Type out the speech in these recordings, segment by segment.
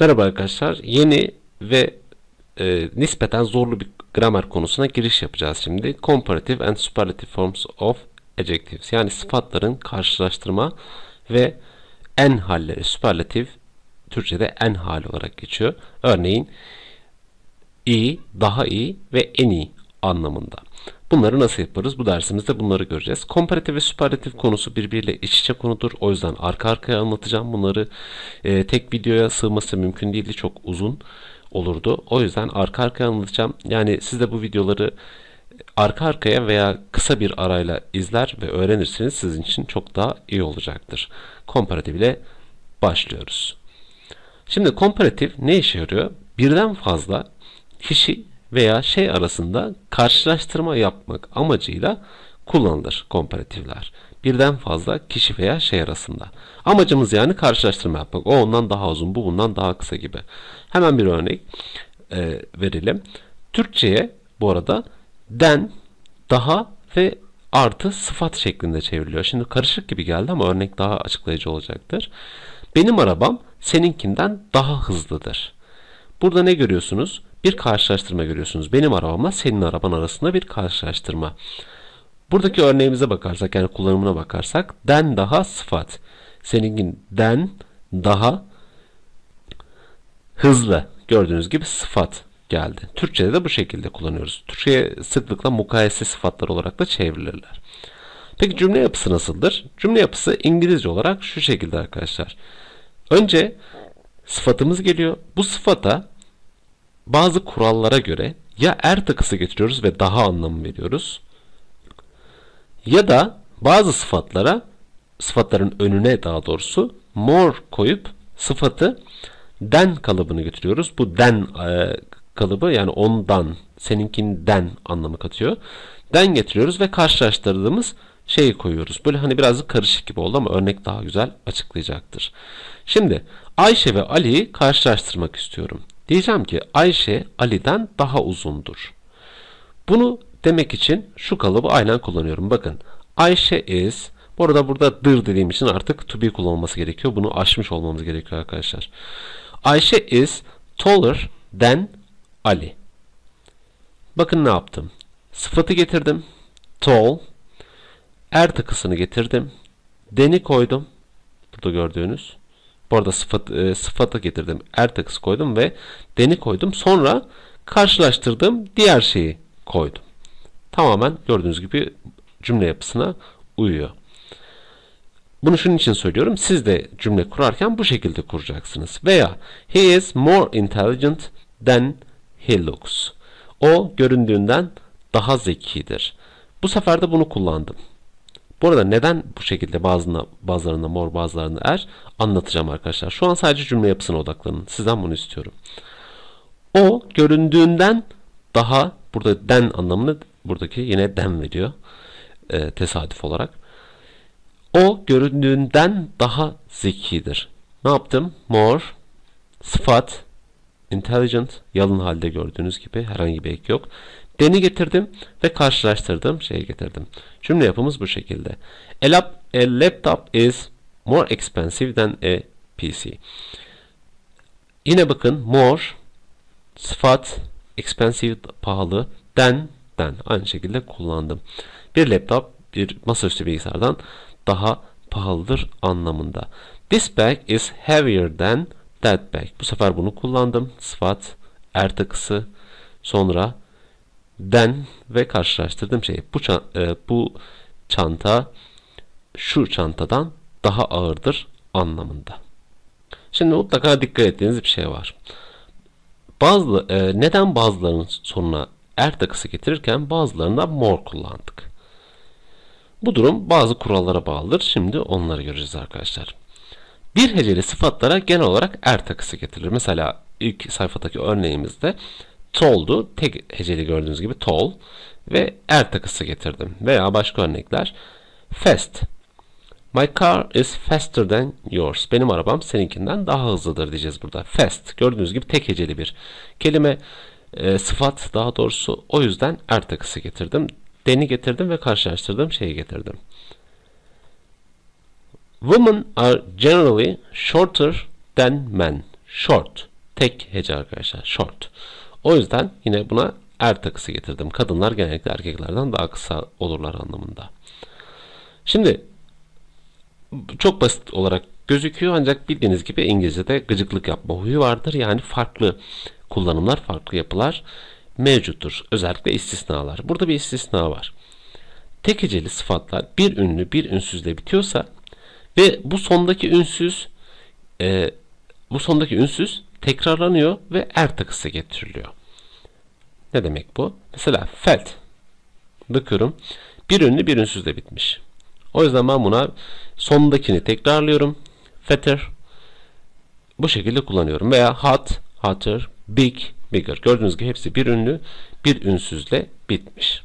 Merhaba arkadaşlar. Yeni ve e, nispeten zorlu bir gramer konusuna giriş yapacağız şimdi. Comparative and superlative forms of adjectives. Yani sıfatların karşılaştırma ve en halleri. Superlative Türkçe'de en hali olarak geçiyor. Örneğin iyi, daha iyi ve en iyi anlamında. Bunları nasıl yaparız? Bu dersimizde bunları göreceğiz. Komparatif ve süperatif konusu birbiriyle iç içe konudur. O yüzden arka arkaya anlatacağım bunları. E, tek videoya sığması mümkün değildi. Çok uzun olurdu. O yüzden arka arkaya anlatacağım. Yani siz de bu videoları arka arkaya veya kısa bir arayla izler ve öğrenirsiniz. Sizin için çok daha iyi olacaktır. Komparatif ile başlıyoruz. Şimdi komparatif ne işe yarıyor? Birden fazla kişi veya şey arasında karşılaştırma yapmak amacıyla kullanılır komparatifler. Birden fazla kişi veya şey arasında. Amacımız yani karşılaştırma yapmak. O ondan daha uzun, bu bundan daha kısa gibi. Hemen bir örnek e, verelim. Türkçe'ye bu arada den, daha ve artı sıfat şeklinde çevriliyor. Şimdi karışık gibi geldi ama örnek daha açıklayıcı olacaktır. Benim arabam seninkinden daha hızlıdır. Burada ne görüyorsunuz? bir karşılaştırma görüyorsunuz. Benim arabamla senin araban arasında bir karşılaştırma. Buradaki örneğimize bakarsak yani kullanımına bakarsak den daha sıfat. Seninkin den daha hızlı gördüğünüz gibi sıfat geldi. Türkçe'de de bu şekilde kullanıyoruz. Türkçe'ye sıklıkla mukayese sıfatlar olarak da çevrilirler. Peki cümle yapısı nasıldır? Cümle yapısı İngilizce olarak şu şekilde arkadaşlar. Önce sıfatımız geliyor. Bu sıfata bazı kurallara göre ya er takısı getiriyoruz ve daha anlamı veriyoruz ya da bazı sıfatlara sıfatların önüne daha doğrusu more koyup sıfatı den kalıbını getiriyoruz. Bu den e, kalıbı yani ondan, seninkinden anlamı katıyor. Den getiriyoruz ve karşılaştırdığımız şeyi koyuyoruz. Böyle hani biraz karışık gibi oldu ama örnek daha güzel açıklayacaktır. Şimdi Ayşe ve Ali'yi karşılaştırmak istiyorum. Diyeceğim ki Ayşe Ali'den daha uzundur. Bunu demek için şu kalıbı aynen kullanıyorum. Bakın Ayşe is bu arada burada dır dediğim için artık to be kullanılması gerekiyor. Bunu aşmış olmamız gerekiyor arkadaşlar. Ayşe is taller than Ali. Bakın ne yaptım. Sıfatı getirdim. Tall. Er takısını getirdim. Deni koydum. Burada gördüğünüz. Burada sıfat, e, sıfatı getirdim. Ertex koydum ve deni koydum. Sonra karşılaştırdım diğer şeyi koydum. Tamamen gördüğünüz gibi cümle yapısına uyuyor. Bunu şunun için söylüyorum. Siz de cümle kurarken bu şekilde kuracaksınız. Veya he is more intelligent than he looks. O göründüğünden daha zekidir. Bu sefer de bunu kullandım. Bu arada neden bu şekilde bazına, bazılarında mor bazılarında er anlatacağım arkadaşlar. Şu an sadece cümle yapısına odaklanın. Sizden bunu istiyorum. O göründüğünden daha burada den anlamını buradaki yine den veriyor. E, tesadüf olarak. O göründüğünden daha zekidir. Ne yaptım? Mor, sıfat, intelligent, yalın halde gördüğünüz gibi herhangi bir ek yok deni getirdim ve karşılaştırdım şeyi getirdim. Cümle yapımız bu şekilde. A, lap, a e, laptop is more expensive than a PC. Yine bakın more sıfat expensive pahalı than than aynı şekilde kullandım. Bir laptop bir masaüstü bilgisayardan daha pahalıdır anlamında. This bag is heavier than that bag. Bu sefer bunu kullandım. Sıfat, er takısı, sonra den ve karşılaştırdığım şey Bu, e, bu çanta şu çantadan daha ağırdır anlamında. Şimdi mutlaka dikkat ettiğiniz bir şey var. Bazı e, neden bazılarının sonuna er takısı getirirken bazılarında mor kullandık. Bu durum bazı kurallara bağlıdır. Şimdi onları göreceğiz arkadaşlar. Bir heceli sıfatlara genel olarak er takısı getirilir. Mesela ilk sayfadaki örneğimizde tall'du. Tek heceli gördüğünüz gibi tall ve er takısı getirdim. Veya başka örnekler fast. My car is faster than yours. Benim arabam seninkinden daha hızlıdır diyeceğiz burada. Fast. Gördüğünüz gibi tek heceli bir kelime e, sıfat daha doğrusu. O yüzden er takısı getirdim. Deni getirdim ve karşılaştırdığım şeyi getirdim. Women are generally shorter than men. Short. Tek hece arkadaşlar. Short. O yüzden yine buna er takısı getirdim. Kadınlar genellikle erkeklerden daha kısa olurlar anlamında. Şimdi çok basit olarak gözüküyor ancak bildiğiniz gibi İngilizce'de gıcıklık yapma huyu vardır. Yani farklı kullanımlar, farklı yapılar mevcuttur. Özellikle istisnalar. Burada bir istisna var. Tek heceli sıfatlar bir ünlü bir ünsüzle bitiyorsa ve bu sondaki ünsüz e, bu sondaki ünsüz tekrarlanıyor ve er takısı getiriliyor. Ne demek bu? Mesela felt. Bakıyorum. Bir ünlü bir ünsüzle bitmiş. O yüzden ben buna sondakini tekrarlıyorum. Fetter. Bu şekilde kullanıyorum. Veya hot, hotter, big, bigger. Gördüğünüz gibi hepsi bir ünlü bir ünsüzle bitmiş.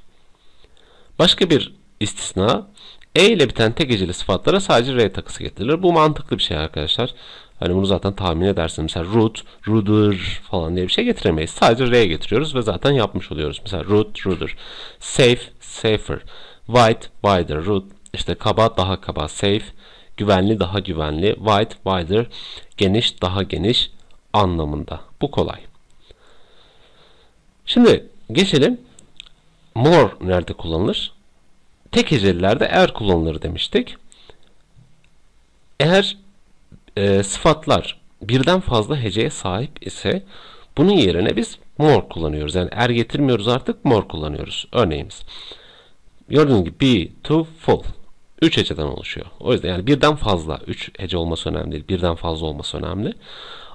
Başka bir istisna e ile biten tek heceli sıfatlara sadece R takısı getirilir. Bu mantıklı bir şey arkadaşlar. Hani bunu zaten tahmin edersiniz. Mesela root, ruder falan diye bir şey getiremeyiz. Sadece R'ye getiriyoruz ve zaten yapmış oluyoruz. Mesela root, ruder. Safe, safer. White, wider. Root, işte kaba, daha kaba. Safe, güvenli, daha güvenli. Wide, wider. Geniş, daha geniş anlamında. Bu kolay. Şimdi geçelim. More nerede kullanılır? Tek hecelilerde er kullanılır demiştik. Eğer e, sıfatlar birden fazla heceye sahip ise bunun yerine biz more kullanıyoruz. Yani er getirmiyoruz artık more kullanıyoruz. Örneğimiz. Gördüğünüz gibi be to full. 3 heceden oluşuyor. O yüzden yani birden fazla 3 hece olması önemli değil. Birden fazla olması önemli.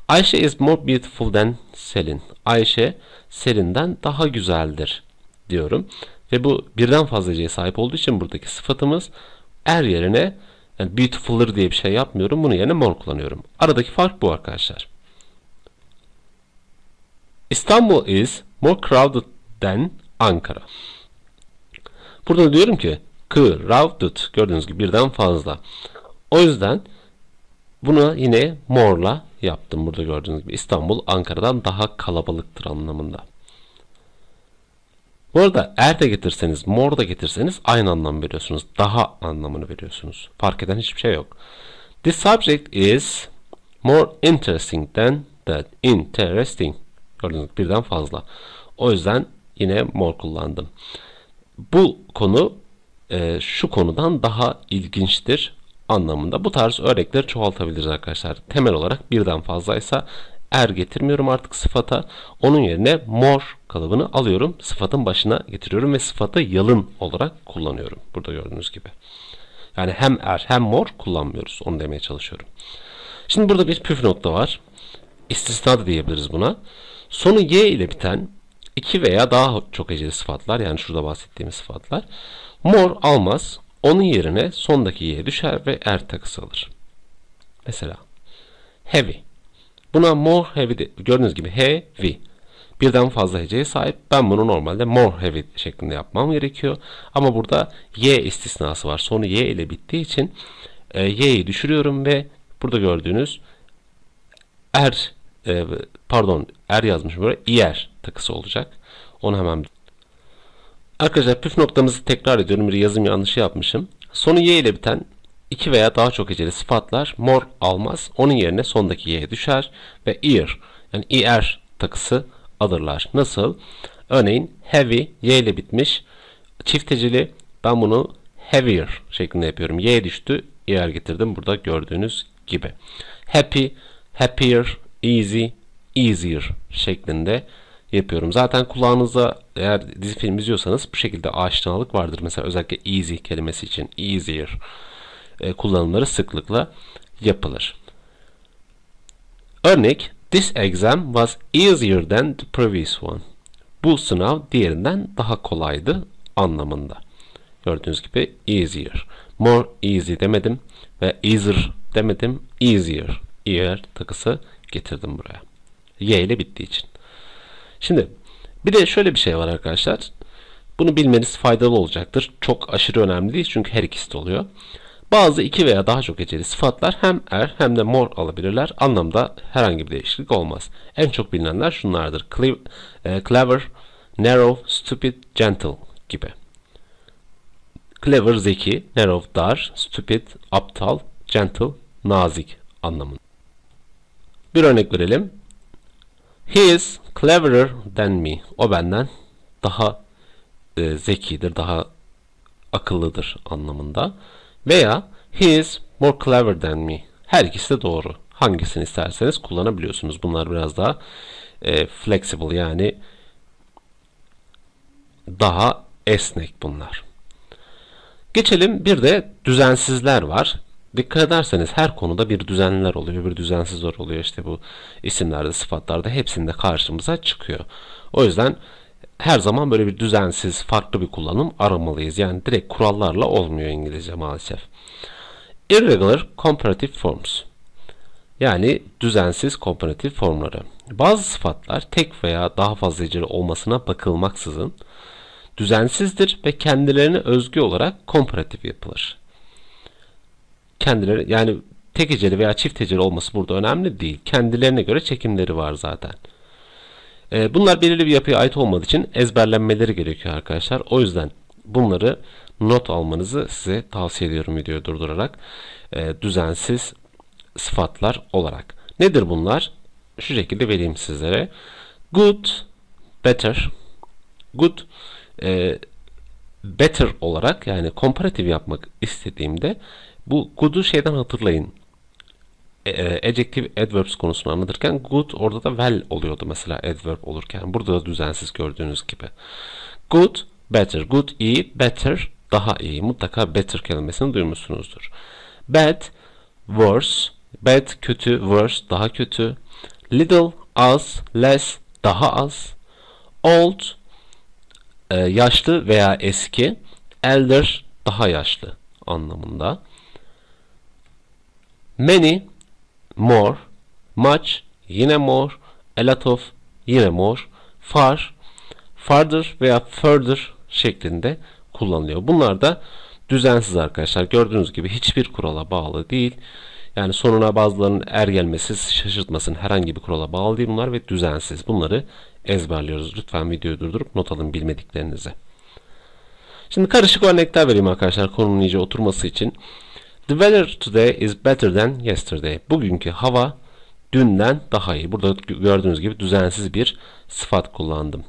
Ayşe is more beautiful than Selin. Ayşe Selin'den daha güzeldir diyorum. Ve bu birden fazla c'ye sahip olduğu için buradaki sıfatımız er yerine yani beautiful'ır diye bir şey yapmıyorum. Bunun yerine more kullanıyorum. Aradaki fark bu arkadaşlar. İstanbul is more crowded than Ankara. Burada diyorum ki crowded gördüğünüz gibi birden fazla. O yüzden bunu yine more'la yaptım. Burada gördüğünüz gibi İstanbul Ankara'dan daha kalabalıktır anlamında. Bu arada er de getirseniz mor da getirseniz aynı anlam veriyorsunuz. Daha anlamını veriyorsunuz. Fark eden hiçbir şey yok. The subject is more interesting than the interesting. Gördüğünüz gibi birden fazla. O yüzden yine mor kullandım. Bu konu e, şu konudan daha ilginçtir anlamında. Bu tarz örnekleri çoğaltabiliriz arkadaşlar. Temel olarak birden fazlaysa er getirmiyorum artık sıfata. Onun yerine mor kalıbını alıyorum. Sıfatın başına getiriyorum ve sıfatı yalın olarak kullanıyorum. Burada gördüğünüz gibi. Yani hem er hem mor kullanmıyoruz. Onu demeye çalışıyorum. Şimdi burada bir püf nokta var. İstisna da diyebiliriz buna. Sonu y ile biten iki veya daha çok heceli sıfatlar yani şurada bahsettiğimiz sıfatlar mor almaz. Onun yerine sondaki y düşer ve er takısı alır. Mesela heavy Buna more heavy de, gördüğünüz gibi heavy birden fazla heceye sahip. Ben bunu normalde more heavy şeklinde yapmam gerekiyor. Ama burada y istisnası var. Sonu y ile bittiği için e, y'yi düşürüyorum ve burada gördüğünüz er e, pardon er yazmışım buraya ier takısı olacak. Onu hemen Arkadaşlar püf noktamızı tekrar ediyorum. Bir yazım yanlışı yapmışım. Sonu y ile biten İki veya daha çok heceli sıfatlar mor almaz. Onun yerine sondaki y'ye düşer ve ear yani er takısı alırlar. Nasıl? Örneğin heavy y ile bitmiş. Çift heceli ben bunu heavier şeklinde yapıyorum. Y'ye düştü. er getirdim burada gördüğünüz gibi. Happy, happier, easy, easier şeklinde yapıyorum. Zaten kulağınızda eğer dizi film izliyorsanız bu şekilde aşinalık vardır. Mesela özellikle easy kelimesi için easier e, kullanımları sıklıkla yapılır. Örnek This exam was easier than the previous one. Bu sınav diğerinden daha kolaydı anlamında. Gördüğünüz gibi easier. More easy demedim ve easier demedim. Easier. Ear takısı getirdim buraya. Y ile bittiği için. Şimdi bir de şöyle bir şey var arkadaşlar. Bunu bilmeniz faydalı olacaktır. Çok aşırı önemli değil çünkü her ikisi de oluyor. Bazı iki veya daha çok heceli sıfatlar hem er hem de mor alabilirler. Anlamda herhangi bir değişiklik olmaz. En çok bilinenler şunlardır. E, clever, narrow, stupid, gentle gibi. Clever zeki, narrow dar, stupid aptal, gentle nazik anlamında. Bir örnek verelim. He is cleverer than me. O benden daha e, zekidir, daha akıllıdır anlamında. Veya he is more clever than me. Her ikisi de doğru. Hangisini isterseniz kullanabiliyorsunuz. Bunlar biraz daha e, flexible yani daha esnek bunlar. Geçelim bir de düzensizler var. Dikkat ederseniz her konuda bir düzenler oluyor, bir düzensizler oluyor. İşte bu isimlerde, sıfatlarda hepsinde karşımıza çıkıyor. O yüzden her zaman böyle bir düzensiz, farklı bir kullanım aramalıyız. Yani direkt kurallarla olmuyor İngilizce maalesef. Irregular comparative forms. Yani düzensiz komparatif formları. Bazı sıfatlar tek veya daha fazla heceli olmasına bakılmaksızın düzensizdir ve kendilerine özgü olarak komparatif yapılır. Kendileri yani tek heceli veya çift heceli olması burada önemli değil. Kendilerine göre çekimleri var zaten. Ee, bunlar belirli bir yapıya ait olmadığı için ezberlenmeleri gerekiyor arkadaşlar. O yüzden bunları not almanızı size tavsiye ediyorum videoyu durdurarak. E, düzensiz sıfatlar olarak. Nedir bunlar? Şu şekilde vereyim sizlere. Good, better. Good, e, better olarak yani komparatif yapmak istediğimde bu good'u şeyden hatırlayın. E, e, adjective adverbs konusunu anlatırken good orada da well oluyordu mesela adverb olurken. Burada da düzensiz gördüğünüz gibi. Good, better. Good iyi, better daha iyi. Mutlaka better kelimesini duymuşsunuzdur. Bad, worse. Bad kötü, worse daha kötü. Little, az, less daha az. Old, e, yaşlı veya eski. Elder, daha yaşlı anlamında. Many, more, much, yine more, a lot of, yine more, far, farther veya further şeklinde kullanılıyor. Bunlar da düzensiz arkadaşlar. Gördüğünüz gibi hiçbir kurala bağlı değil. Yani sonuna bazılarının er gelmesi şaşırtmasın. Herhangi bir kurala bağlı değil bunlar ve düzensiz. Bunları ezberliyoruz. Lütfen videoyu durdurup not alın bilmediklerinizi. Şimdi karışık örnekler vereyim arkadaşlar konunun iyice oturması için. The weather today is better than yesterday. Bugünkü hava dünden daha iyi. Burada gördüğünüz gibi düzensiz bir sıfat kullandım.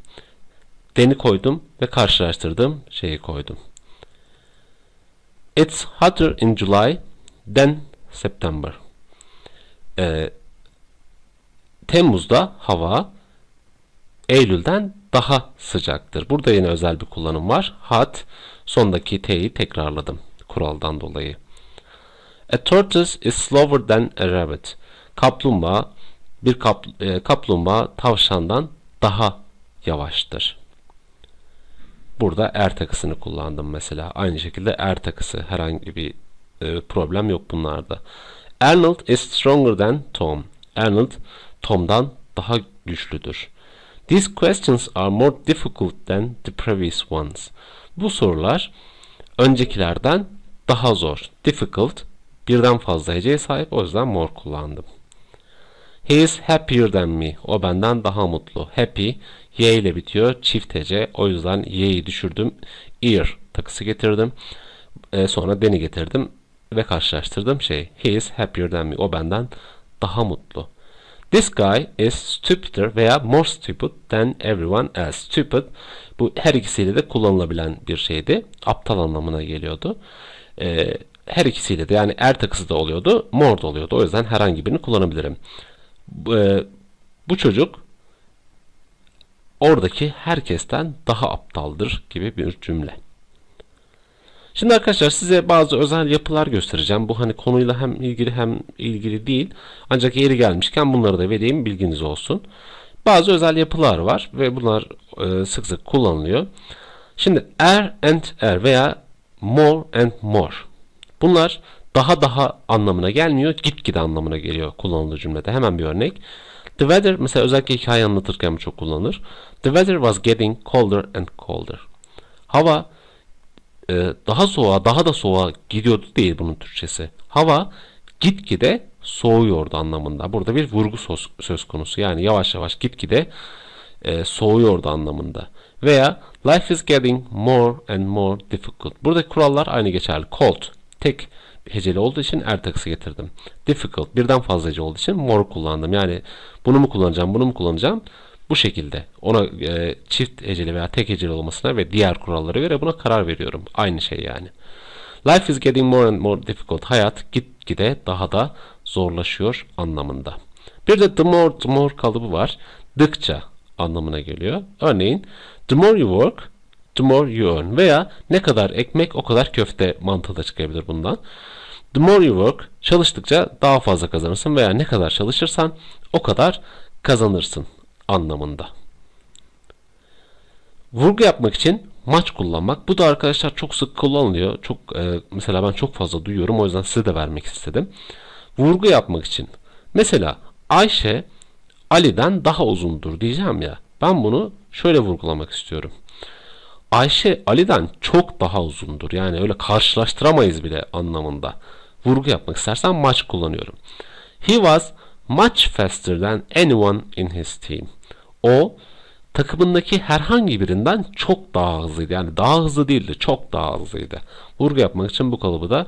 Deni koydum ve karşılaştırdım şeyi koydum. It's hotter in July than September. Ee, Temmuz'da hava Eylül'den daha sıcaktır. Burada yine özel bir kullanım var. Hot sondaki T'yi tekrarladım kuraldan dolayı. A tortoise is slower than a rabbit. Kaplumbağa bir kap, e, kaplumbağa tavşandan daha yavaştır. Burada er takısını kullandım mesela. Aynı şekilde er takısı herhangi bir e, problem yok bunlarda. Arnold is stronger than Tom. Arnold Tom'dan daha güçlüdür. These questions are more difficult than the previous ones. Bu sorular öncekilerden daha zor. Difficult birden fazla heceye sahip o yüzden mor kullandım. He is happier than me. O benden daha mutlu. Happy Y ile bitiyor. Çift hece. O yüzden Y'yi düşürdüm. Ear takısı getirdim. E, sonra deni getirdim ve karşılaştırdım şey. He is happier than me. O benden daha mutlu. This guy is stupider veya more stupid than everyone else. Stupid bu her ikisiyle de kullanılabilen bir şeydi. Aptal anlamına geliyordu. E, her ikisiyle de yani er takısı da oluyordu, mor da oluyordu. O yüzden herhangi birini kullanabilirim. E, bu çocuk oradaki herkesten daha aptaldır gibi bir cümle. Şimdi arkadaşlar size bazı özel yapılar göstereceğim. Bu hani konuyla hem ilgili hem ilgili değil. Ancak yeri gelmişken bunları da vereyim bilginiz olsun. Bazı özel yapılar var ve bunlar e, sık sık kullanılıyor. Şimdi er and er veya more and more. Bunlar daha daha anlamına gelmiyor. Gitgide anlamına geliyor kullanıldığı cümlede. Hemen bir örnek. The weather mesela özellikle hikaye anlatırken bu çok kullanılır. The weather was getting colder and colder. Hava e, daha soğuğa daha da soğuğa gidiyordu değil bunun Türkçesi. Hava gitgide soğuyordu anlamında. Burada bir vurgu söz konusu. Yani yavaş yavaş gitgide e, soğuyordu anlamında. Veya life is getting more and more difficult. Burada kurallar aynı geçerli. Cold tek heceli olduğu için er takısı getirdim. Difficult birden fazla hece olduğu için more kullandım. Yani bunu mu kullanacağım, bunu mu kullanacağım? Bu şekilde ona e, çift heceli veya tek heceli olmasına ve diğer kurallara göre buna karar veriyorum. Aynı şey yani. Life is getting more and more difficult. Hayat gitgide daha da zorlaşıyor anlamında. Bir de the more the more kalıbı var. Dıkça anlamına geliyor. Örneğin the more you work the more you earn veya ne kadar ekmek o kadar köfte mantığı da çıkabilir bundan. The more you work, çalıştıkça daha fazla kazanırsın veya ne kadar çalışırsan o kadar kazanırsın anlamında. Vurgu yapmak için maç kullanmak. Bu da arkadaşlar çok sık kullanılıyor. Çok e, mesela ben çok fazla duyuyorum. O yüzden size de vermek istedim. Vurgu yapmak için. Mesela Ayşe Ali'den daha uzundur diyeceğim ya. Ben bunu şöyle vurgulamak istiyorum. Ayşe Ali'den çok daha uzundur. Yani öyle karşılaştıramayız bile anlamında. Vurgu yapmak istersen maç kullanıyorum. He was much faster than anyone in his team. O takımındaki herhangi birinden çok daha hızlıydı. Yani daha hızlı değildi, çok daha hızlıydı. Vurgu yapmak için bu kalıbı da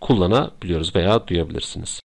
kullanabiliyoruz veya duyabilirsiniz.